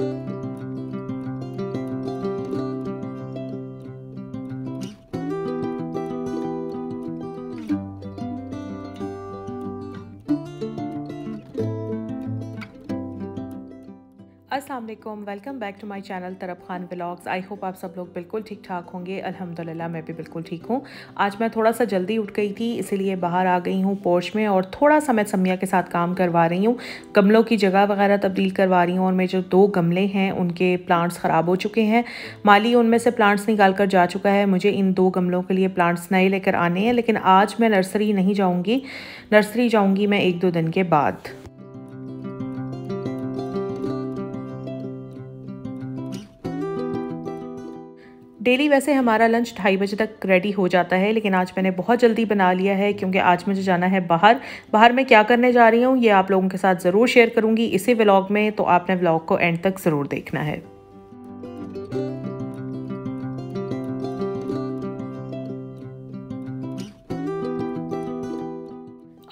thank you अल्लाम welcome back to my channel तरफ Khan blogs I hope आप सब लोग बिल्कुल ठीक ठाक होंगे अल्हम्दुलिल्लाह मैं भी बिल्कुल ठीक हूँ आज मैं थोड़ा सा जल्दी उठ गई थी इसीलिए बाहर आ गई हूँ पोर्च में और थोड़ा सा मैं समिया के साथ काम करवा रही हूँ गमलों की जगह वगैरह तब्दील करवा रही हूँ और मेरे जो दो गमले हैं उनके प्लांट्स ख़राब हो चुके हैं माली उनमें से प्लांट्स निकाल कर जा चुका है मुझे इन दो गमलों के लिए प्लांट्स नए लेकर आने हैं लेकिन आज मैं नर्सरी नहीं जाऊँगी नर्सरी जाऊँगी मैं एक दो दिन के बाद डेली वैसे हमारा लंच ढाई बजे तक रेडी हो जाता है लेकिन आज मैंने बहुत जल्दी बना लिया है क्योंकि आज मुझे जाना है बाहर बाहर मैं क्या करने जा रही हूँ ये आप लोगों के साथ ज़रूर शेयर करूँगी इसी व्लॉग में तो आपने व्लॉग को एंड तक ज़रूर देखना है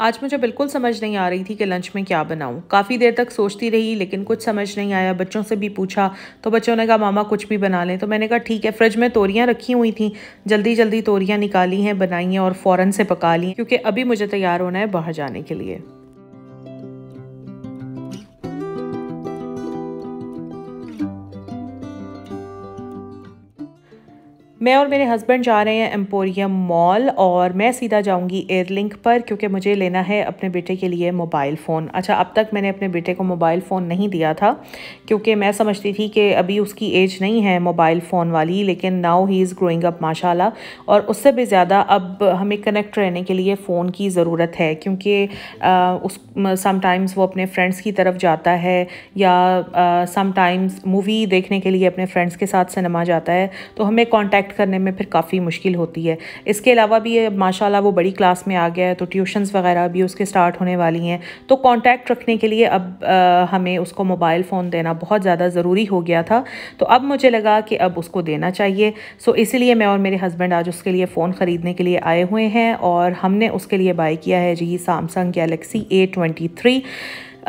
आज मुझे बिल्कुल समझ नहीं आ रही थी कि लंच में क्या बनाऊँ काफ़ी देर तक सोचती रही लेकिन कुछ समझ नहीं आया बच्चों से भी पूछा तो बच्चों ने कहा मामा कुछ भी बना लें तो मैंने कहा ठीक है फ्रिज में तोरियाँ रखी हुई थी जल्दी जल्दी तोरियाँ निकाली हैं बनाई हैं और फ़ौरन से पका ली क्योंकि अभी मुझे तैयार होना है बाहर जाने के लिए मैं और मेरे हस्बैंड जा रहे हैं एम्पोरियम मॉल और मैं सीधा जाऊंगी एयरलिंक पर क्योंकि मुझे लेना है अपने बेटे के लिए मोबाइल फ़ोन अच्छा अब तक मैंने अपने बेटे को मोबाइल फ़ोन नहीं दिया था क्योंकि मैं समझती थी कि अभी उसकी एज नहीं है मोबाइल फ़ोन वाली लेकिन now he is growing up माशाल्लाह और उससे भी ज़्यादा अब हमें कनेक्ट रहने के लिए फ़ोन की ज़रूरत है क्योंकि उस समटाइम्स वो अपने फ्रेंड्स की तरफ जाता है या समटाइम्स मूवी देखने के लिए अपने फ्रेंड्स के साथ सिनेमा जाता है तो हमें कॉन्टैक्ट सेलेक्ट करने में फिर काफ़ी मुश्किल होती है इसके अलावा भी ये माशाल्लाह वो बड़ी क्लास में आ गया है तो ट्यूशन्स वगैरह भी उसके स्टार्ट होने वाली हैं तो कॉन्टैक्ट रखने के लिए अब आ, हमें उसको मोबाइल फ़ोन देना बहुत ज़्यादा ज़रूरी हो गया था तो अब मुझे लगा कि अब उसको देना चाहिए सो इसीलिए मैं और मेरे हस्बैंड आज उसके लिए फ़ोन ख़रीदने के लिए आए हुए हैं और हमने उसके लिए बाई किया है जी Samsung Galaxy A twenty three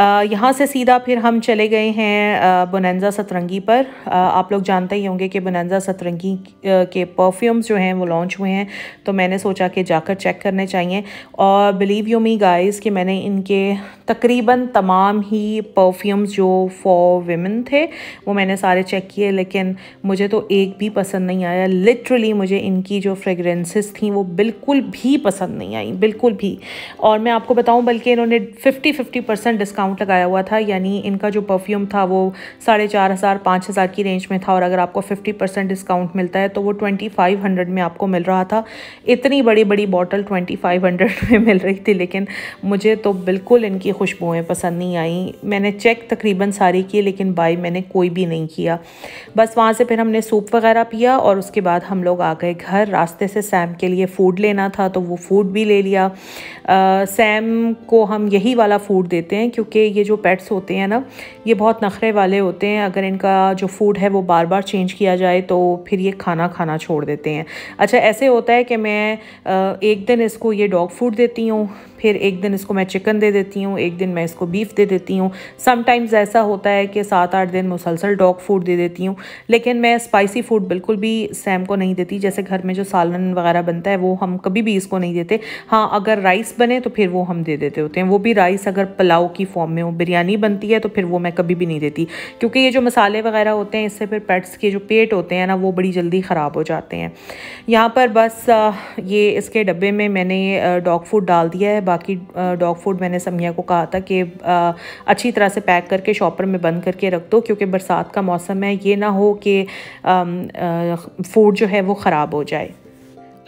यहाँ से सीधा फिर हम चले गए हैं बनंजा सतरंगी पर आप लोग जानते ही होंगे कि बनंजा सतरंगी के परफ्यूम्स जो हैं वो लॉन्च हुए हैं तो मैंने सोचा कि जाकर चेक करने चाहिए और बिलीव यू मी गाइस कि मैंने इनके तकरीबन तमाम ही परफ्यूम्स जो फॉर वेमेन थे वो मैंने सारे चेक किए लेकिन मुझे तो एक भी पसंद नहीं आया लिटरली मुझे इनकी जो फ्रेगरेंसेस थी वो बिल्कुल भी पसंद नहीं आई बिल्कुल भी और मैं आपको बताऊँ बल्कि इन्होंने fifty fifty percent discount discount लगाया हुआ था यानी इनका जो परफ्यूम था वो साढ़े चार हज़ार पाँच हज़ार की रेंज में था और अगर आपको फिफ्टी परसेंट डिस्काउंट मिलता है तो वो ट्वेंटी फाइव हंड्रेड में आपको मिल रहा था इतनी बड़ी बड़ी बॉटल ट्वेंटी फाइव हंड्रेड में मिल रही थी लेकिन मुझे तो बिल्कुल इनकी खुशबुएँ पसंद नहीं आई मैंने चेक तकरीबन सारी की लेकिन बाई मैंने कोई भी नहीं किया बस वहाँ से फिर हमने सूप वगैरह पिया और उसके बाद हम लोग आ गए घर रास्ते से सैम के लिए फ़ूड लेना था तो वो फ़ूड भी ले लिया आ, सैम को हम यही वाला फ़ूड देते हैं क्योंकि के ये जो पेट्स होते हैं ना ये बहुत नखरे वाले होते हैं अगर इनका जो फूड है वो बार बार चेंज किया जाए तो फिर ये खाना खाना छोड़ देते हैं अच्छा ऐसे होता है कि मैं एक दिन इसको ये डॉग फूड देती हूँ फिर एक दिन इसको मैं चिकन दे देती हूँ एक दिन मैं इसको बीफ दे देती हूँ समटाइम्स ऐसा होता है कि सात आठ दिन मुसलसल डॉग फूड दे देती हूँ लेकिन मैं स्पाइसी फूड बिल्कुल भी सैम को नहीं देती जैसे घर में जो सालन वगैरह बनता है वो हम कभी भी इसको नहीं देते हाँ अगर राइस बने तो फिर वो हम दे देते होते हैं वो भी राइस अगर पुलाव की फॉर्म में हो बिरयानी बनती है तो फिर वो मैं कभी भी नहीं देती क्योंकि ये जो मसाले वगैरह होते हैं इससे फिर पेट्स के जो पेट होते हैं ना वो बड़ी जल्दी ख़राब हो जाते हैं यहाँ पर बस ये इसके डब्बे में मैंने डॉग फूड डाल दिया है बाकी डॉग फूड मैंने समिया को कहा था कि अच्छी तरह से पैक करके शॉपर में बंद करके रख दो क्योंकि बरसात का मौसम है ये ना हो कि फ़ूड जो है वो ख़राब हो जाए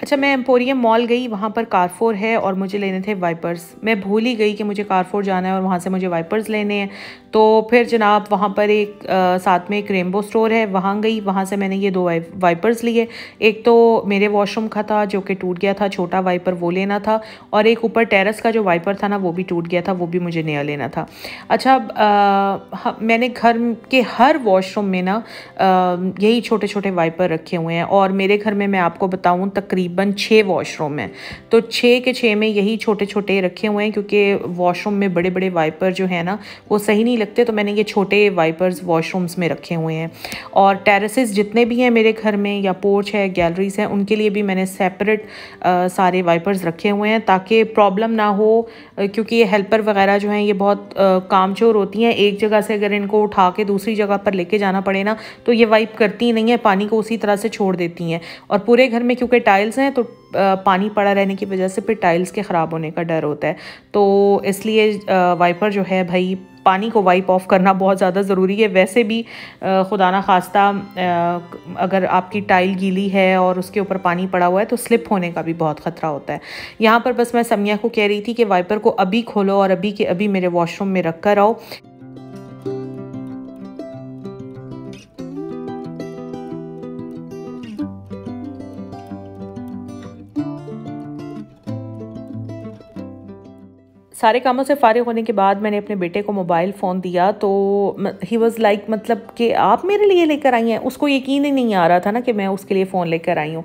अच्छा मैं एम्पोरियम मॉल गई वहाँ पर कारफोर है और मुझे लेने थे वाइपर्स मैं भूल ही गई कि मुझे कारफोर जाना है और वहाँ से मुझे वाइपर्स लेने हैं तो फिर जनाब वहाँ पर एक आ, साथ में एक रेनबो स्टोर है वहाँ गई वहाँ से मैंने ये दो वाइप, वाइपर्स लिए एक तो मेरे वॉशरूम का था जो कि टूट गया था छोटा वाइपर वो लेना था और एक ऊपर टेरस का जो वाइपर था ना वो भी टूट गया था वो भी मुझे नया लेना था अच्छा आ, मैंने घर के हर वॉशरूम में ना यही छोटे छोटे वाइपर रखे हुए हैं और मेरे घर में मैं आपको बताऊँ तकरीब तकरीबन छः वॉशरूम हैं तो छः के छः में यही छोटे छोटे रखे हुए हैं क्योंकि वॉशरूम में बड़े बड़े वाइपर जो है ना वो सही नहीं लगते तो मैंने ये छोटे वाइपर्स वॉशरूम्स में रखे हुए हैं और टेरेसेस जितने भी हैं मेरे घर में या पोर्च है गैलरीज हैं उनके लिए भी मैंने सेपरेट सारे वाइपर्स रखे हुए हैं ताकि प्रॉब्लम ना हो क्योंकि ये हेल्पर वगैरह जो हैं ये बहुत कामचोर होती हैं एक जगह से अगर इनको उठा के दूसरी जगह पर लेके जाना पड़े ना तो ये वाइप करती नहीं है पानी को उसी तरह से छोड़ देती हैं और पूरे घर में क्योंकि टाइल्स हैं तो पानी पड़ा रहने की वजह से फिर टाइल्स के ख़राब होने का डर होता है तो इसलिए वाइपर जो है भाई पानी को वाइप ऑफ करना बहुत ज़्यादा ज़रूरी है वैसे भी खुदा ना खास्ता अगर आपकी टाइल गीली है और उसके ऊपर पानी पड़ा हुआ है तो स्लिप होने का भी बहुत ख़तरा होता है यहाँ पर बस मैं समिया को कह रही थी कि वाइपर को अभी खोलो और अभी के अभी मेरे वॉशरूम में रख कर आओ सारे कामों से फ़ारिग होने के बाद मैंने अपने बेटे को मोबाइल फ़ोन दिया तो ही वॉज़ लाइक मतलब कि आप मेरे लिए लेकर आई हैं उसको यकीन ही नहीं आ रहा था ना कि मैं उसके लिए फ़ोन लेकर आई हूँ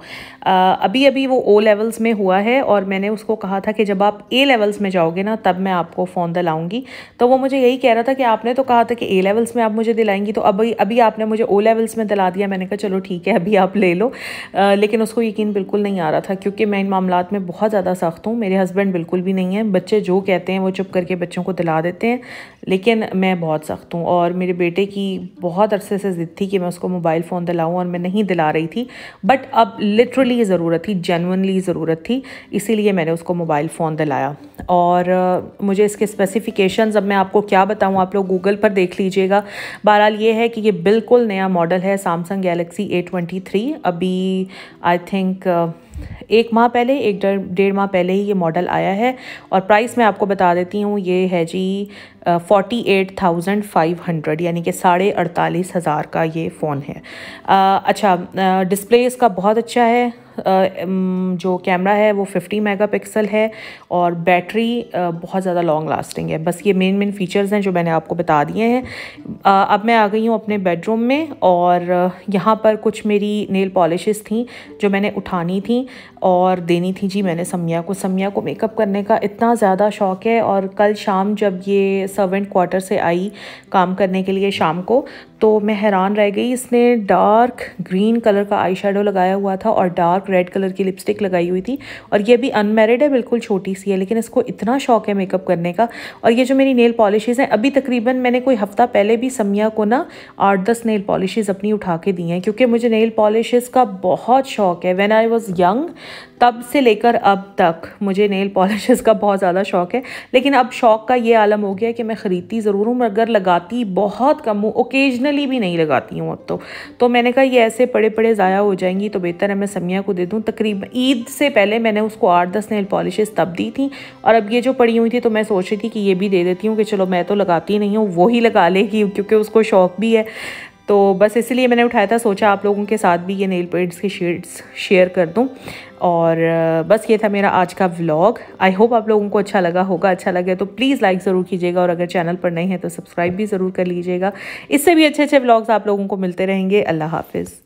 अभी अभी वो ओ लेवल्स में हुआ है और मैंने उसको कहा था कि जब आप ए लेवल्स में जाओगे ना तब मैं आपको फ़ोन दिलाऊँगी तो वो मुझे यही कह रहा था कि आपने तो कहा था कि ए लेवल्स में आप मुझे दिलाएंगी तो अभी अभी आपने मुझे ओ लेवल्स में दिला दिया मैंने कहा चलो ठीक है अभी आप ले लो लेकिन उसको यकीन बिल्कुल नहीं आ रहा था क्योंकि मैं इन मामला में बहुत ज़्यादा सख्त हूँ मेरे हस्बैंड बिल्कुल भी नहीं है बच्चे जो कहते रहते हैं वो चुप करके बच्चों को दिला देते हैं लेकिन मैं बहुत सख्त हूँ और मेरे बेटे की बहुत अरसे से ज़िद थी कि मैं उसको मोबाइल फ़ोन दिलाऊँ और मैं नहीं दिला रही थी बट अब लिटरली ज़रूरत थी जेनवनली ज़रूरत थी इसीलिए मैंने उसको मोबाइल फ़ोन दिलाया और मुझे इसके स्पेसिफिकेशन अब मैं आपको क्या बताऊँ आप लोग गूगल पर देख लीजिएगा बहरहाल ये है कि ये बिल्कुल नया मॉडल है Samsung Galaxy A twenty three अभी आई थिंक एक माह पहले एक डेढ़ माह पहले ही ये मॉडल आया है और प्राइस मैं आपको बता देती हूँ ये है जी forty eight thousand five hundred यानी कि साढ़े अड़तालीस हज़ार का ये फ़ोन है आ, अच्छा डिस्प्ले इसका बहुत अच्छा है जो कैमरा है वो 50 मेगापिक्सल है और बैटरी बहुत ज़्यादा लॉन्ग लास्टिंग है बस ये मेन मेन फीचर्स हैं जो मैंने आपको बता दिए हैं अब मैं आ गई हूँ अपने बेडरूम में और यहाँ पर कुछ मेरी नेल पॉलिशेस थी जो मैंने उठानी थी और देनी थी जी मैंने समिया को समिया को मेकअप करने का इतना ज़्यादा शौक़ है और कल शाम जब ये सर्वेंट क्वार्टर से आई काम करने के लिए शाम को तो मैं हैरान रह गई इसने डार्क ग्रीन कलर का आई लगाया हुआ था और डार्क रेड कलर की लिपस्टिक लगाई हुई थी और ये भी अनमेरिड है बिल्कुल छोटी सी है लेकिन इसको इतना शौक है मेकअप करने का और ये जो मेरी नेल पॉलिशेज़ हैं अभी तकरीबन मैंने कोई हफ़्ता पहले भी समिया को ना आठ दस नेल पॉलिशेज़ अपनी उठा के दी हैं क्योंकि मुझे नेल पॉलिशेज़ का बहुत शौक है वैन आई वॉज़ यंग तब से लेकर अब तक मुझे नेल पॉलिशेस का बहुत ज़्यादा शौक है लेकिन अब शौक का ये आलम हो गया है कि मैं ख़रीदती ज़रूर हूँ मगर लगाती बहुत कम हूँ ओकेजनल ओरिजिनली भी नहीं लगाती हूँ अब तो तो मैंने कहा ये ऐसे पड़े पड़े ज़ाया हो जाएंगी तो बेहतर है मैं समिया को दे दूँ तकरीब ईद से पहले मैंने उसको आठ दस नेल पॉलिशेस तब दी थी और अब ये जो पड़ी हुई थी तो मैं सोच रही थी कि ये भी दे देती हूँ कि चलो मैं तो लगाती नहीं हूँ वही लगा लेगी क्योंकि उसको शौक भी है तो बस इसीलिए मैंने उठाया था सोचा आप लोगों के साथ भी ये नेल पेंट्स के शेड्स शेयर कर दूँ और बस ये था मेरा आज का व्लॉग आई होप आप लोगों को अच्छा लगा होगा अच्छा लगे तो प्लीज़ लाइक ज़रूर कीजिएगा और अगर चैनल पर नहीं है तो सब्सक्राइब भी ज़रूर कर लीजिएगा इससे भी अच्छे अच्छे व्लॉग्स आप लोगों को मिलते रहेंगे अल्लाह हाफिज़